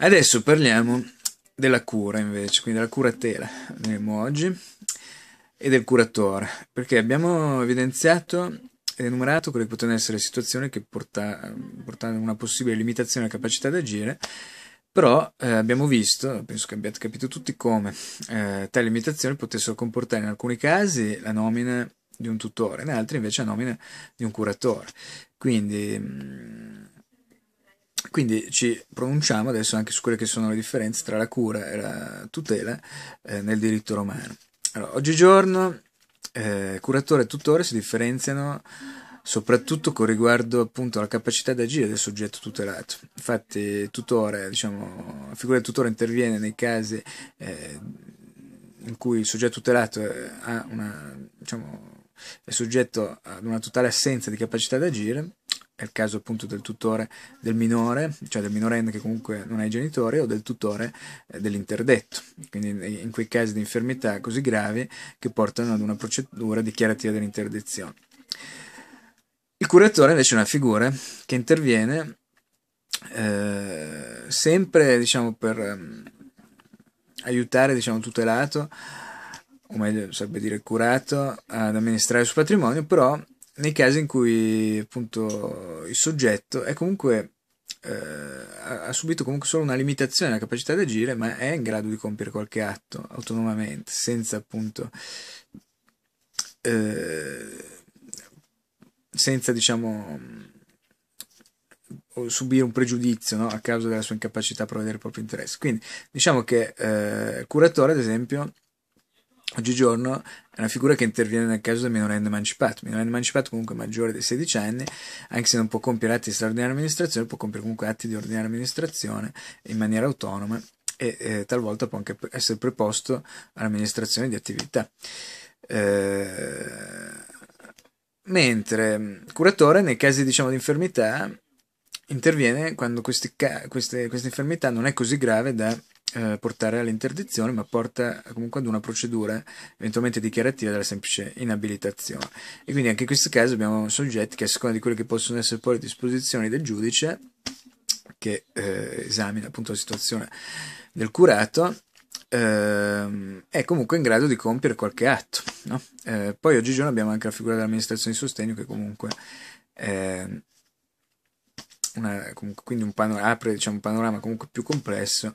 Adesso parliamo della cura invece, quindi della curatela, vedremo oggi, e del curatore, perché abbiamo evidenziato ed enumerato quelle che potevano essere situazioni che portano a una possibile limitazione della capacità di agire, però eh, abbiamo visto, penso che abbiate capito tutti come eh, tali limitazioni potessero comportare in alcuni casi la nomina di un tutore, in altri invece la nomina di un curatore. Quindi mm, quindi ci pronunciamo adesso anche su quelle che sono le differenze tra la cura e la tutela eh, nel diritto romano. Allora, oggigiorno eh, curatore e tutore si differenziano soprattutto con riguardo appunto alla capacità di agire del soggetto tutelato. Infatti, tutore, diciamo, la figura del tutore interviene nei casi eh, in cui il soggetto tutelato eh, una, diciamo, è soggetto ad una totale assenza di capacità di agire è il caso appunto del tutore del minore, cioè del minorenne che comunque non ha i genitori, o del tutore eh, dell'interdetto, quindi eh, in quei casi di infermità così gravi che portano ad una procedura dichiarativa dell'interdizione. Il curatore invece è una figura che interviene eh, sempre diciamo, per eh, aiutare diciamo, tutelato, o meglio sarebbe dire curato, ad amministrare il suo patrimonio, però nei casi in cui appunto il soggetto è comunque eh, ha subito comunque solo una limitazione nella capacità di agire, ma è in grado di compiere qualche atto autonomamente, senza appunto eh, senza diciamo mm, subire un pregiudizio no? a causa della sua incapacità a provvedere il proprio interesse. Quindi diciamo che eh, il curatore, ad esempio, oggigiorno è una figura che interviene nel caso del minorenne emancipato. Minorenne emancipato comunque maggiore dei 16 anni, anche se non può compiere atti di straordinaria amministrazione, può compiere comunque atti di ordinaria amministrazione in maniera autonoma e eh, talvolta può anche essere preposto all'amministrazione di attività. Eh, mentre curatore nei casi diciamo, di infermità interviene quando questi, queste, questa infermità non è così grave da eh, portare all'interdizione, ma porta comunque ad una procedura eventualmente dichiarativa della semplice inabilitazione. E quindi anche in questo caso abbiamo soggetti che a seconda di quelle che possono essere poi le disposizioni del giudice, che eh, esamina appunto la situazione del curato, eh, è comunque in grado di compiere qualche atto. No? Eh, poi oggigiorno abbiamo anche la figura dell'amministrazione di sostegno che comunque ehm, una, quindi un panorama, apre diciamo, un panorama comunque più complesso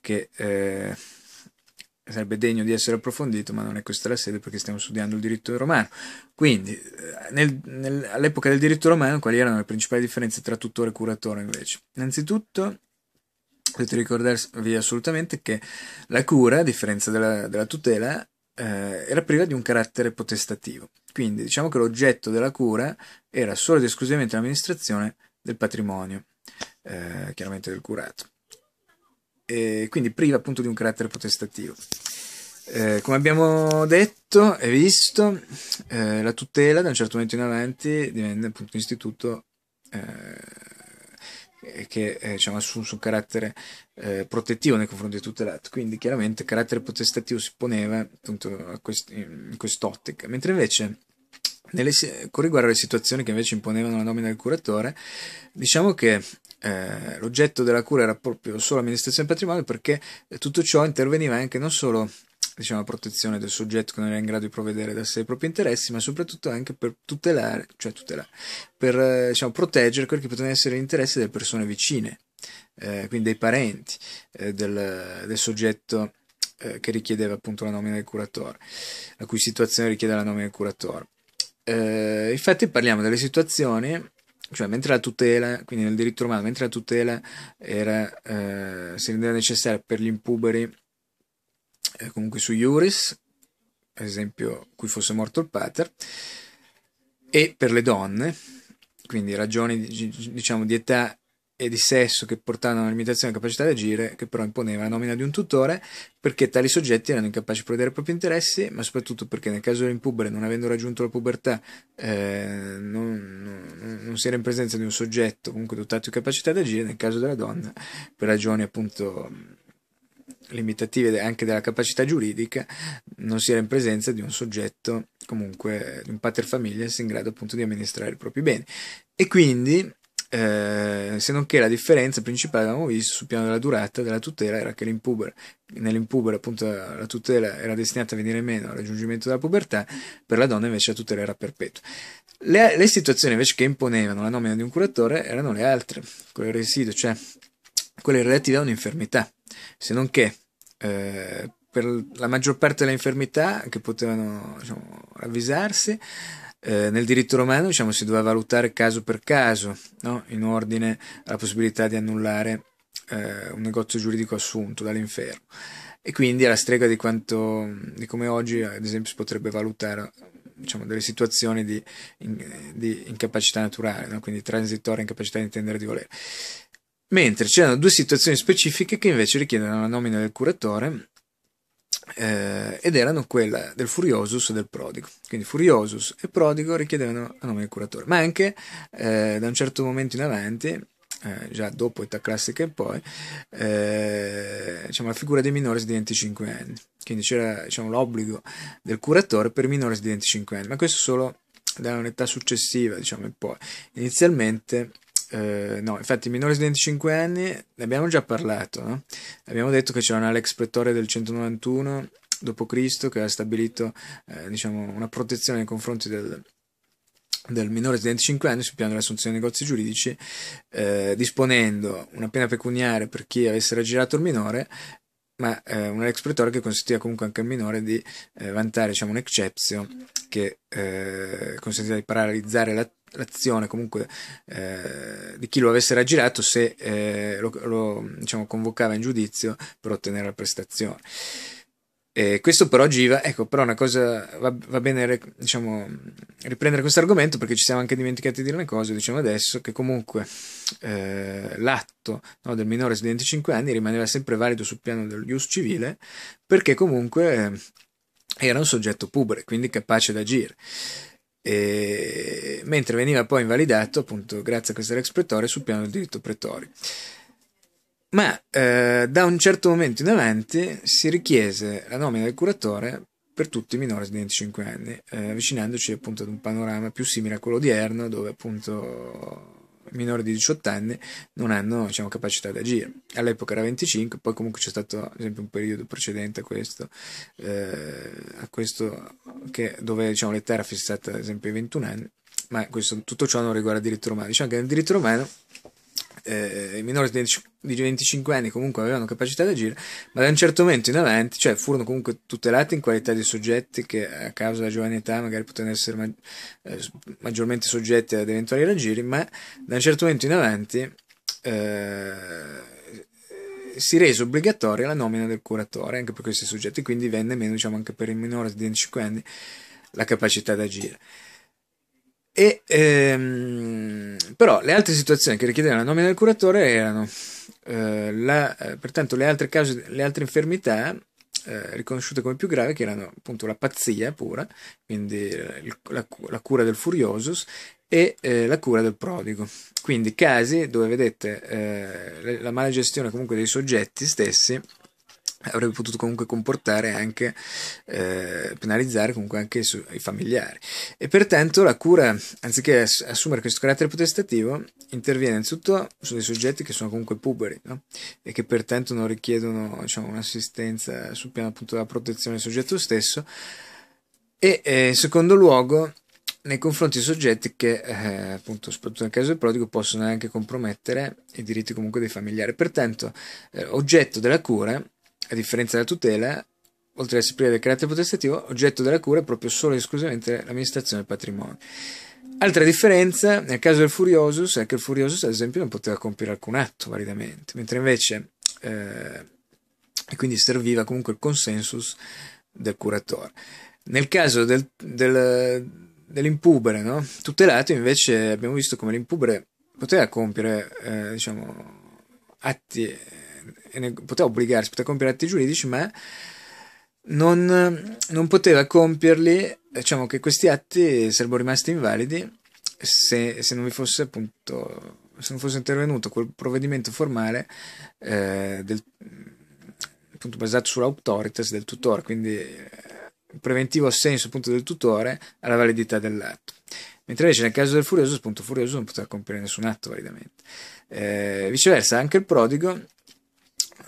che eh, sarebbe degno di essere approfondito, ma non è questa la sede perché stiamo studiando il diritto romano. Quindi, eh, nel, nel, all'epoca del diritto romano, quali erano le principali differenze tra tutore e curatore invece? Innanzitutto, dovete ricordarvi assolutamente che la cura, a differenza della, della tutela, eh, era priva di un carattere potestativo. Quindi, diciamo che l'oggetto della cura era solo ed esclusivamente l'amministrazione del patrimonio, eh, chiaramente del curato. E quindi priva appunto di un carattere potestativo. Eh, come abbiamo detto e visto, eh, la tutela da un certo momento in avanti divenne appunto un istituto eh, che eh, diciamo, assunse un carattere eh, protettivo nei confronti del tutelato, quindi chiaramente il carattere potestativo si poneva appunto quest- in quest'ottica, mentre invece nelle, con riguardo alle situazioni che invece imponevano la nomina del curatore, diciamo che eh, l'oggetto della cura era proprio solo l'amministrazione del patrimonio perché eh, tutto ciò interveniva anche non solo diciamo, la protezione del soggetto che non era in grado di provvedere da sé ai propri interessi, ma soprattutto anche per tutelare, cioè tutelare, per eh, diciamo, proteggere quelli che potevano essere gli interessi delle persone vicine, eh, quindi dei parenti eh, del, del soggetto eh, che richiedeva appunto la nomina del curatore, la cui situazione richiede la nomina del curatore eh, infatti parliamo delle situazioni cioè mentre la tutela, quindi nel diritto romano, mentre la tutela era, eh, si rendeva necessaria per gli impuberi eh, comunque su Iuris, per esempio cui fosse morto il pater, e per le donne, quindi ragioni diciamo di età e di sesso che portavano a una limitazione della capacità di agire, che però imponeva la nomina di un tutore, perché tali soggetti erano incapaci di provvedere ai propri interessi, ma soprattutto perché nel caso dell'impubere, non avendo raggiunto la pubertà, eh, non, non, non, si era in presenza di un soggetto comunque dotato di capacità di agire, nel caso della donna, per ragioni appunto limitative anche della capacità giuridica, non si era in presenza di un soggetto, comunque di un pater familias in grado appunto di amministrare i propri beni. E quindi eh, se non che la differenza principale abbiamo visto sul piano della durata della tutela era che l'impuber, nell'impuber appunto la tutela era destinata a venire meno al raggiungimento della pubertà, per la donna invece la tutela era perpetua. Le, le situazioni invece che imponevano la nomina di un curatore erano le altre, quelle residue, cioè quelle relative a un'infermità, se non che eh, per la maggior parte delle infermità che potevano diciamo, ravvisarsi eh, nel diritto romano diciamo, si doveva valutare caso per caso, no? in ordine alla possibilità di annullare eh, un negozio giuridico assunto dall'inferno. E quindi alla strega di, quanto, di come oggi, ad esempio, si potrebbe valutare diciamo, delle situazioni di, in, di incapacità naturale, no? quindi transitoria incapacità di intendere di volere. Mentre c'erano due situazioni specifiche che invece richiedono la nomina del curatore eh, ed erano quella del Furiosus e del Prodigo. Quindi Furiosus e Prodigo richiedevano a nome del curatore, ma anche eh, da un certo momento in avanti. Eh, già dopo età classica e poi eh, diciamo, la figura dei minori di 25 anni quindi c'era diciamo, l'obbligo del curatore per minori di 25 anni ma questo solo da un'età successiva, diciamo, e poi inizialmente eh, no, infatti, minori di 25 anni ne abbiamo già parlato. No? Abbiamo detto che c'era un Alex Pretore del 191 d.C. che ha stabilito eh, diciamo, una protezione nei confronti del, del minore di 25 anni sul piano dell'assunzione dei negozi giuridici, eh, disponendo una pena pecuniaria per chi avesse raggirato il minore ma eh, un ex pretore che consentiva comunque anche al minore di eh, vantare diciamo, un eccezio che eh, consentiva di paralizzare l'attività reazione comunque eh, di chi lo avesse raggirato se eh, lo, lo diciamo, convocava in giudizio per ottenere la prestazione. E questo però Giva, ecco, però una cosa va, va bene diciamo, riprendere questo argomento perché ci siamo anche dimenticati di dire una cosa, diciamo adesso, che comunque eh, l'atto no, del minore di 25 anni rimaneva sempre valido sul piano del ius civile perché comunque eh, era un soggetto pubblico, quindi capace di agire e, mentre veniva poi invalidato appunto grazie a questa rex Pretoria sul piano del diritto pretorio. Ma eh, da un certo momento in avanti si richiese la nomina del curatore per tutti i minori di 25 anni, eh, avvicinandoci appunto ad un panorama più simile a quello odierno, dove appunto i minori di 18 anni non hanno diciamo, capacità di agire. All'epoca era 25, poi comunque c'è stato ad esempio un periodo precedente a questo, eh, a questo che, dove diciamo, le terre fissate ad esempio ai 21 anni, ma questo, tutto ciò non riguarda il diritto romano. Diciamo che nel diritto romano eh, i minori di 25 anni comunque avevano capacità di agire, ma da un certo momento in avanti, cioè furono comunque tutelati in qualità di soggetti che a causa della giovane età magari potevano essere ma- eh, maggiormente soggetti ad eventuali raggiri, ma da un certo momento in avanti eh, si rese obbligatoria la nomina del curatore anche per questi soggetti, quindi venne meno, diciamo, anche per il minore di 25 anni la capacità di agire. E, ehm, però le altre situazioni che richiedevano la nomina del curatore erano, eh, la, eh, pertanto, le altre, cause, le altre infermità eh, riconosciute come più gravi, che erano appunto la pazzia pura, quindi eh, la, la, la cura del furiosus, e eh, la cura del prodigo. Quindi casi dove vedete eh, la mala gestione comunque dei soggetti stessi avrebbe potuto comunque comportare anche eh, penalizzare comunque anche i familiari e pertanto la cura anziché assumere questo carattere potestativo interviene innanzitutto su dei soggetti che sono comunque puberi no? e che pertanto non richiedono diciamo, un'assistenza sul piano appunto della protezione del soggetto stesso e eh, in secondo luogo nei confronti di soggetti che, eh, appunto, soprattutto nel caso del prodigo, possono anche compromettere i diritti comunque dei familiari. Pertanto, eh, oggetto della cura, a differenza della tutela, oltre ad essere privo del carattere potestativo, oggetto della cura è proprio solo e esclusivamente l'amministrazione del patrimonio. Altra differenza, nel caso del Furiosus, è che il Furiosus, ad esempio, non poteva compiere alcun atto validamente, mentre invece, eh, e quindi serviva comunque il consensus del curatore. Nel caso del, del dell'impubere, no? tutelato, invece abbiamo visto come l'impubere poteva compiere eh, diciamo, atti, eh, ne, poteva obbligarsi, poteva compiere atti giuridici, ma non, non, poteva compierli, diciamo che questi atti sarebbero rimasti invalidi se, se non vi fosse appunto se non fosse intervenuto quel provvedimento formale eh, del, appunto basato sull'autoritas del tutore, quindi preventivo assenso appunto, del tutore alla validità dell'atto. Mentre invece nel caso del furioso, appunto, furioso non poteva compiere nessun atto validamente. Eh, viceversa, anche il prodigo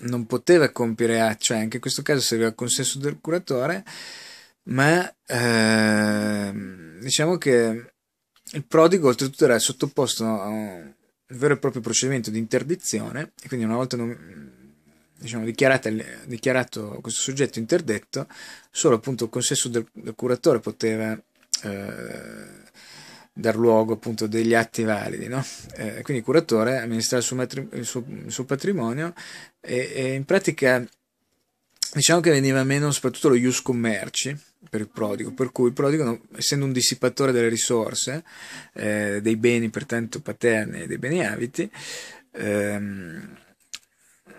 non poteva compiere atto, cioè anche in questo caso serviva il consenso del curatore, ma eh, diciamo che il prodigo oltretutto era sottoposto a un vero e proprio procedimento di interdizione e quindi una volta non, diciamo, dichiarato questo soggetto interdetto, solo appunto il consenso del, del curatore poteva eh, dar luogo appunto a degli atti validi. No? Eh, quindi il curatore amministrava il suo, matri- il suo, il suo patrimonio e, e, in pratica diciamo che veniva meno soprattutto lo ius commerci per il prodigo, per cui il prodigo, non, essendo un dissipatore delle risorse, eh, dei beni pertanto paterni e dei beni abiti, ehm,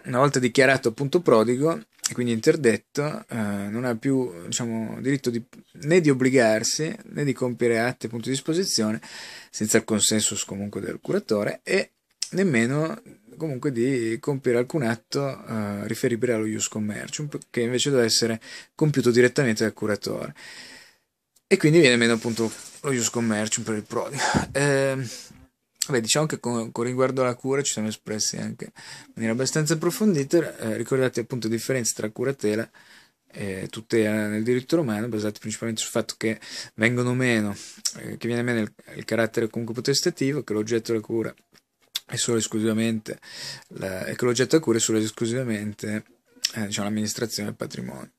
una volta dichiarato appunto prodigo e quindi interdetto, eh, non ha più diciamo, diritto di, né di obbligarsi né di compiere atti appunto di disposizione senza il consenso comunque del curatore e nemmeno comunque di compiere alcun atto eh, riferibile allo ius commercium che invece deve essere compiuto direttamente dal curatore e quindi viene meno appunto lo ius commercium per il prodigo. Eh, Beh, diciamo che con, con, riguardo alla cura ci siamo espressi anche in maniera abbastanza approfondita, eh, ricordate appunto differenze tra curatela e tutela nel diritto romano, basate principalmente sul fatto che vengono meno, eh, che viene meno il, il, carattere comunque potestativo, che l'oggetto della cura è solo esclusivamente, la, che l'oggetto della cura è solo esclusivamente eh, diciamo, l'amministrazione del patrimonio.